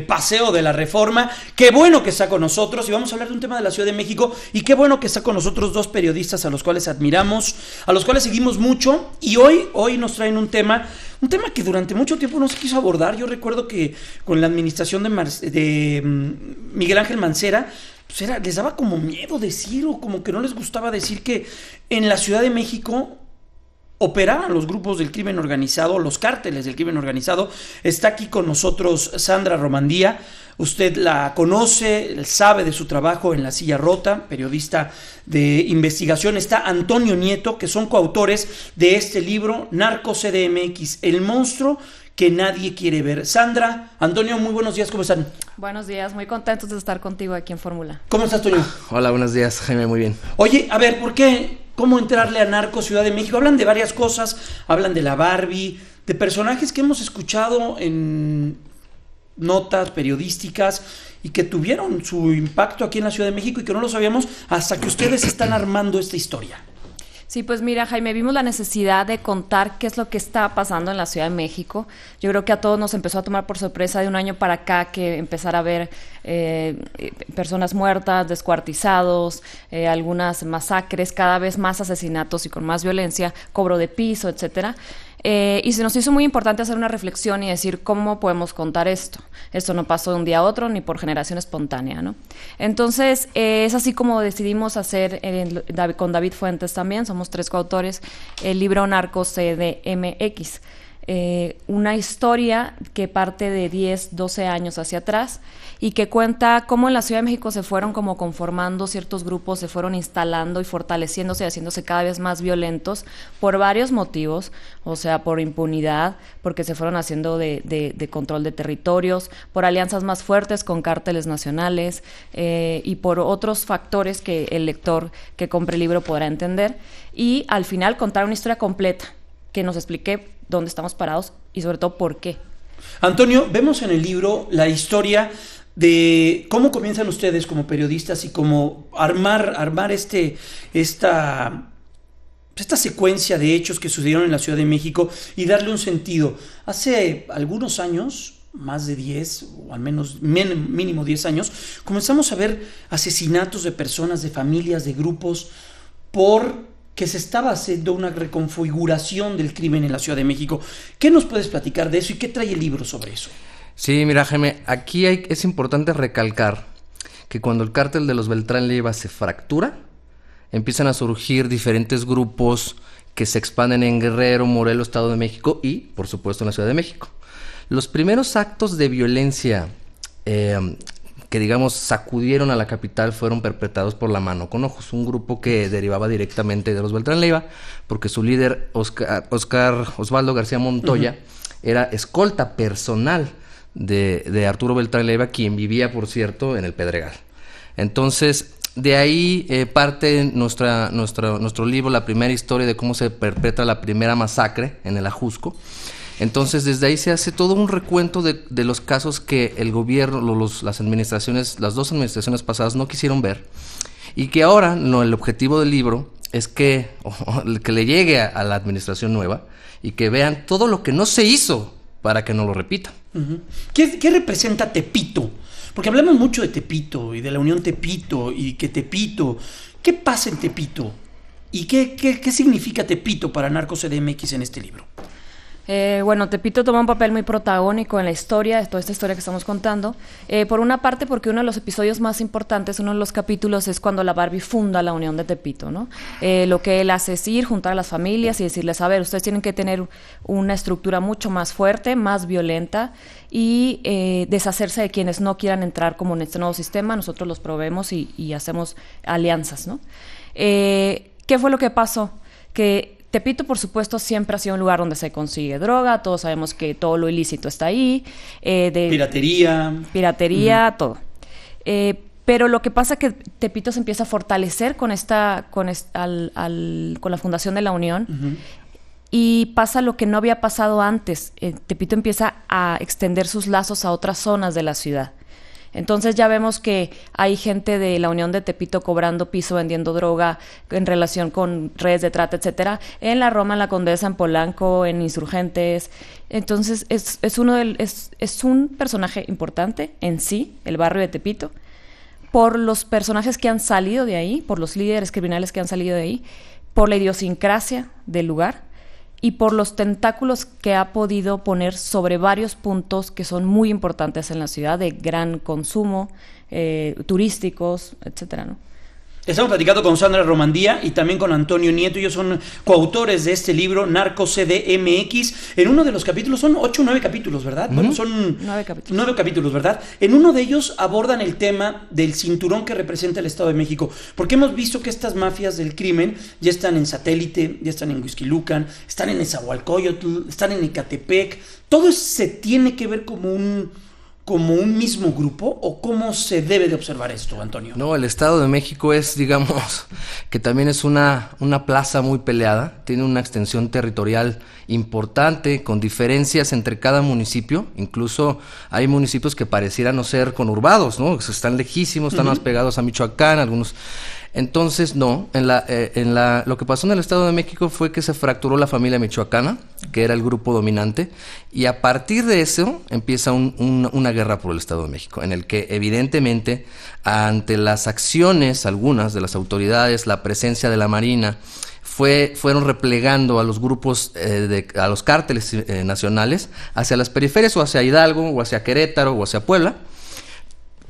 paseo de la reforma. Qué bueno que está con nosotros y vamos a hablar de un tema de la Ciudad de México y qué bueno que está con nosotros dos periodistas a los cuales admiramos, a los cuales seguimos mucho y hoy, hoy nos traen un tema, un tema que durante mucho tiempo no se quiso abordar. Yo recuerdo que con la administración de, de mm, Miguel Ángel Mancera, pues les daba como miedo decir o como que no les gustaba decir que en la Ciudad de México operaban los grupos del crimen organizado, los cárteles del crimen organizado. Está aquí con nosotros Sandra Romandía. Usted la conoce, sabe de su trabajo en La Silla Rota, periodista de investigación. Está Antonio Nieto, que son coautores de este libro, Narco CDMX, El monstruo que nadie quiere ver. Sandra, Antonio, muy buenos días, ¿cómo están? Buenos días, muy contentos de estar contigo aquí en Fórmula. ¿Cómo estás, Antonio? Hola, buenos días, Jaime, muy bien. Oye, a ver, ¿por qué cómo entrarle a Narco Ciudad de México. Hablan de varias cosas, hablan de la Barbie, de personajes que hemos escuchado en notas periodísticas y que tuvieron su impacto aquí en la Ciudad de México y que no lo sabíamos hasta que ustedes están armando esta historia. Sí, pues mira, Jaime, vimos la necesidad de contar qué es lo que está pasando en la Ciudad de México. Yo creo que a todos nos empezó a tomar por sorpresa de un año para acá que empezar a ver eh, personas muertas, descuartizados, eh, algunas masacres, cada vez más asesinatos y con más violencia, cobro de piso, etcétera. Eh, y se nos hizo muy importante hacer una reflexión y decir cómo podemos contar esto. Esto no pasó de un día a otro ni por generación espontánea, Entonces, eh, es así como decidimos hacer eh, con David Fuentes también, somos tres coautores, el libro Narco CDMX. Eh, una historia que parte de 10, 12 años hacia atrás y que cuenta cómo en la Ciudad de México se fueron como conformando ciertos grupos, se fueron instalando y fortaleciéndose y haciéndose cada vez más violentos por varios motivos, o sea, por impunidad, porque se fueron haciendo de, control de territorios, por alianzas más fuertes con cárteles nacionales eh, y por otros factores que el lector que compre el libro podrá entender. Y al final contar una historia completa nos explique dónde estamos parados y sobre todo por qué. Antonio, vemos en el libro la historia de cómo comienzan ustedes como periodistas y cómo armar, armar este, esta, esta secuencia de hechos que sucedieron en la Ciudad de México y darle un sentido. Hace algunos años, más de 10 o al menos mínimo 10 años, comenzamos a ver asesinatos de personas, de familias, de grupos por que se estaba haciendo una reconfiguración del crimen en la Ciudad de México. ¿Qué nos puedes platicar de eso y qué trae el libro sobre eso? Sí, mira, Jaime, aquí es importante recalcar que cuando el cártel de los Beltrán Leiva se fractura, empiezan a surgir diferentes grupos que se expanden en Guerrero, Morelos, Estado de México y, por supuesto, en la Ciudad de México. Los primeros actos de violencia eh, que digamos sacudieron a la capital fueron perpetrados por la mano con ojos, un grupo que derivaba directamente de los Beltrán Leiva, porque su líder Oscar, Osvaldo García Montoya era escolta personal de, Arturo Beltrán Leiva, quien vivía, por cierto, en el Pedregal. Entonces, de ahí eh, parte nuestra, nuestro libro, la primera historia de cómo se perpetra la primera masacre en el Ajusco. Entonces, desde ahí se hace todo un recuento de, los casos que el gobierno, las administraciones, las dos administraciones pasadas no quisieron ver. Y que ahora, el objetivo del libro es que, que le llegue a, la administración nueva y que vean todo lo que no se hizo para que no lo repita. ¿Qué, representa Tepito? Porque hablamos mucho de Tepito y de la Unión Tepito y que Tepito. ¿Qué pasa en Tepito? ¿Y qué, significa Tepito para Narcos CDMX en este libro? Eh, bueno, Tepito toma un papel muy protagónico en la historia, de toda esta historia que estamos contando. Eh, por una parte, porque uno de los episodios más importantes, uno de los capítulos, es cuando la Barbie funda la Unión de Tepito, ¿no? Eh, lo que él hace es ir, juntar a las familias y decirles, a ver, ustedes tienen que tener una estructura mucho más fuerte, más violenta y deshacerse de quienes no quieran entrar como en este nuevo sistema, nosotros los probemos y, hacemos alianzas, ¿no? ¿Qué fue lo que pasó? Que Tepito, por supuesto, siempre ha sido un lugar donde se consigue droga, todos sabemos que todo lo ilícito está ahí. Eh, piratería. Piratería, todo. Eh, pero lo que pasa es que Tepito se empieza a fortalecer con, esta, con, la fundación de la Unión. Y pasa lo que no había pasado antes. Eh, Tepito empieza a extender sus lazos a otras zonas de la ciudad. Entonces ya vemos que hay gente de la Unión de Tepito cobrando piso, vendiendo droga en relación con redes de trata, etcétera, en la Roma, en la Condesa, en Polanco, en Insurgentes. Entonces es, es uno es, es un personaje importante en sí, el barrio de Tepito, por los personajes que han salido de ahí, por los líderes criminales que han salido de ahí, por la idiosincrasia del lugar y por los tentáculos que ha podido poner sobre varios puntos que son muy importantes en la ciudad de gran consumo, eh, turísticos, etcétera, Estamos platicando con Sandra Romandía y también con Antonio Nieto. Ellos son coautores de este libro, Narco CDMX. En uno de los capítulos, son ocho o nueve capítulos, ¿verdad? Bueno, son nueve capítulos. ¿verdad? En uno de ellos abordan el tema del cinturón que representa el Estado de México. Porque hemos visto que estas mafias del crimen ya están en Satélite, ya están en Huizquilucan, están en Ezahualcoyotl, están en Ecatepec. Todo se tiene que ver como un como un mismo grupo o cómo se debe de observar esto, Antonio? No, el Estado de México es, digamos, que también es una, una plaza muy peleada, tiene una extensión territorial importante, con diferencias entre cada municipio, incluso hay municipios que parecieran no ser conurbados, ¿no? Están lejísimos, están más pegados a Michoacán, algunos entonces, no, en la, eh, en la, lo que pasó en el Estado de México fue que se fracturó la familia michoacana, que era el grupo dominante, y a partir de eso empieza una guerra por el Estado de México, en el que evidentemente ante las acciones algunas de las autoridades, la presencia de la Marina, fue, fueron replegando a los grupos, eh, a los cárteles eh, nacionales hacia las periferias o hacia Hidalgo o hacia Querétaro o hacia Puebla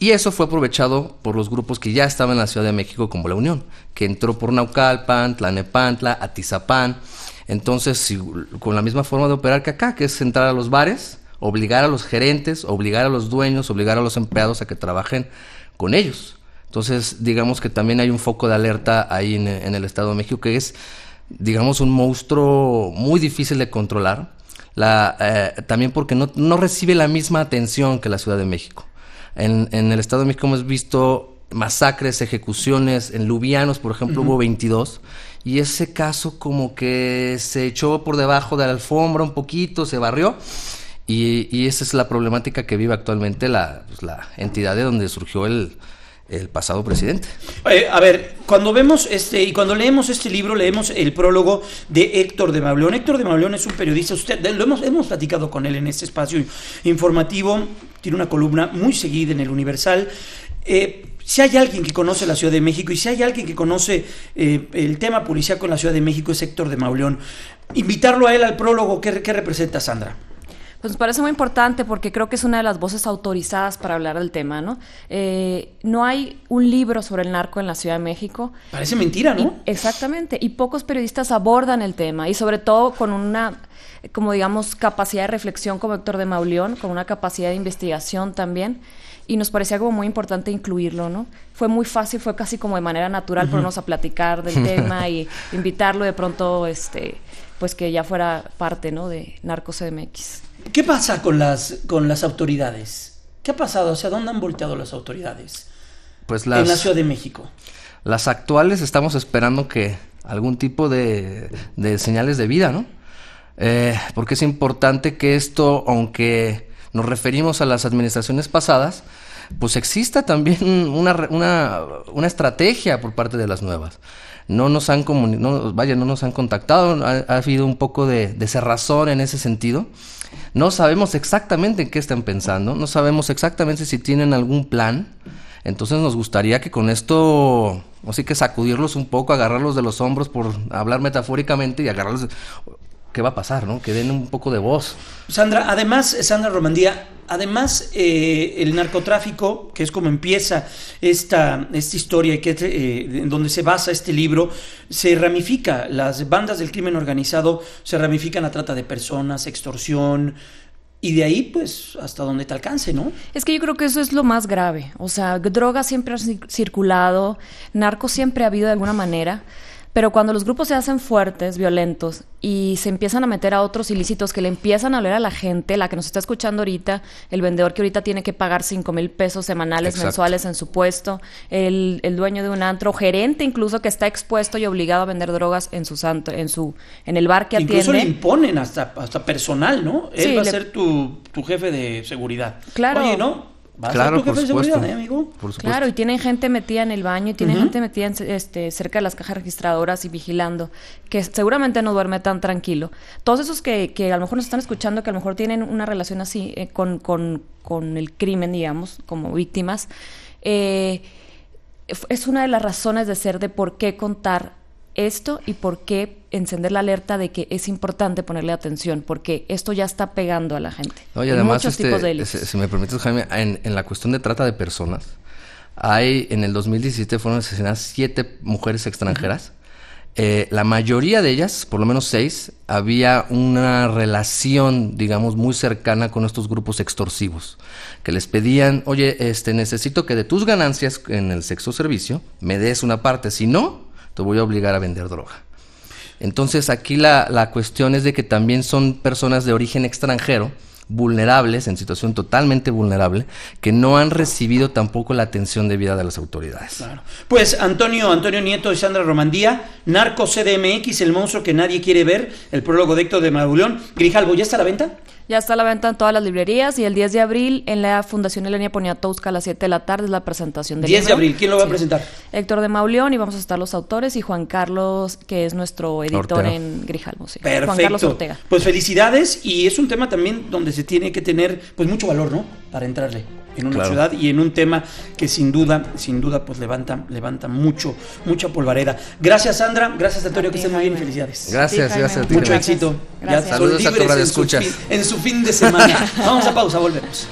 y eso fue aprovechado por los grupos que ya estaban en la Ciudad de México, como la Unión, que entró por Naucalpan, Tlanepantla, Atizapán. Entonces, si, con la misma forma de operar que acá, que es entrar a los bares, obligar a los gerentes, obligar a los dueños, obligar a los empleados a que trabajen con ellos. Entonces, digamos que también hay un foco de alerta ahí en, el Estado de México, que es, digamos, un monstruo muy difícil de controlar, la, eh, también porque no recibe la misma atención que la Ciudad de México. En, el Estado de México hemos visto masacres, ejecuciones, en Lubianos, por ejemplo, hubo 22. Y ese caso como que se echó por debajo de la alfombra un poquito, se barrió. Y, esa es la problemática que vive actualmente la, pues, entidad de donde surgió el, pasado presidente. a ver, cuando vemos este y cuando leemos este libro, leemos el prólogo de Héctor de Mableón. Héctor de Mableón es un periodista, usted lo hemos, hemos platicado con él en este espacio informativo tiene una columna muy seguida en el Universal. Eh, si hay alguien que conoce la Ciudad de México y si hay alguien que conoce eh, el tema policial con la Ciudad de México es Héctor de Mauleón. Invitarlo a él al prólogo, qué representa Sandra? Pues nos parece muy importante porque creo que es una de las voces autorizadas para hablar del tema, ¿no? Eh, no hay un libro sobre el narco en la Ciudad de México. Parece mentira, ¿no? exactamente. Y pocos periodistas abordan el tema y sobre todo con una como digamos capacidad de reflexión como Héctor de Mauleón, con una capacidad de investigación también y nos parecía como muy importante incluirlo, ¿no? Fue muy fácil, fue casi como de manera natural ponernos a platicar del tema y invitarlo de pronto, este, pues que ya fuera parte, ¿no? De Narcos CDMX. ¿Qué pasa con las, con las autoridades? ¿Qué ha pasado? o sea, dónde han volteado las autoridades? Pues en la Ciudad de México. Las actuales estamos esperando que algún tipo de, de señales de vida, ¿no? Eh, porque es importante que esto, aunque nos referimos a las administraciones pasadas, pues exista también una estrategia por parte de las nuevas no nos han no, vaya, no nos han contactado, ha, habido un poco de, de cerrazón en ese sentido. No sabemos exactamente en qué están pensando, no sabemos exactamente si tienen algún plan. Entonces nos gustaría que con esto, así que sacudirlos un poco, agarrarlos de los hombros por hablar metafóricamente y agarrarlos qué va a pasar, ¿no? Que den un poco de voz. Sandra, además, Sandra Romandía, además eh, el narcotráfico, que es como empieza esta, esta historia y que eh, donde se basa este libro, se ramifica. Las bandas del crimen organizado se ramifican a trata de personas, extorsión, y de ahí, pues, hasta donde te alcance, ¿no? Es que yo creo que eso es lo más grave. O sea, drogas siempre han circulado, narco siempre ha habido de alguna manera. Pero cuando los grupos se hacen fuertes, violentos, y se empiezan a meter a otros ilícitos que le empiezan a oler a la gente, la que nos está escuchando ahorita, el vendedor que ahorita tiene que pagar 5 mil pesos semanales, mensuales en su puesto, el, el, dueño de un antro, gerente incluso que está expuesto y obligado a vender drogas en su en su, en el bar que atiende. Incluso le imponen hasta, hasta personal, ¿no? Él va a ser tu, tu, jefe de seguridad. Claro. Oye, ¿no? claro, por supuesto. Eh, claro, y tienen gente metida en el baño, y tienen gente metida este, cerca de las cajas registradoras y vigilando, que seguramente no duerme tan tranquilo. Todos esos que, a lo mejor nos están escuchando, que a lo mejor tienen una relación así eh, con, el crimen, digamos, como víctimas, eh, es una de las razones de ser de por qué contar esto y por qué encender la alerta de que es importante ponerle atención, porque esto ya está pegando a la gente. Oye, además, este, si, me permites, Jaime, en, la cuestión de trata de personas, hay en el 2017 fueron asesinadas siete mujeres extranjeras. Eh, la mayoría de ellas, por lo menos seis, había una relación, digamos, muy cercana con estos grupos extorsivos, que les pedían, oye, este, necesito que de tus ganancias en el sexo servicio me des una parte, si no, te voy a obligar a vender droga. Entonces aquí la, cuestión es de que también son personas de origen extranjero, vulnerables, en situación totalmente vulnerable, que no han recibido tampoco la atención debida de las autoridades. Pues Antonio, Antonio Nieto y Sandra Romandía, Narco CDMX, el monstruo que nadie quiere ver, el prólogo de Héctor de Marulón. Grijalvo, ¿ya está a la venta? Ya está la venta en todas las librerías y el 10 de abril en la Fundación Elena Poniatowska a las 7 de la tarde es la presentación del 10 de abril, ¿quién lo va a presentar? Héctor de Mauleón y vamos a estar los autores y Juan Carlos, que es nuestro editor en Grijalmo. Perfecto. Juan Carlos Ortega. Pues felicidades y es un tema también donde se tiene que tener pues mucho valor, ¿no? para entrarle en una ciudad y en un tema que sin duda, sin duda, pues levanta, levanta mucho, mucha polvareda. Gracias, Sandra. Gracias, Antonio. Que estén muy bien. Felicidades. Gracias, gracias a ti. Mucho éxito. Saludos a en, en su fin de semana. Vamos a pausa, volvemos.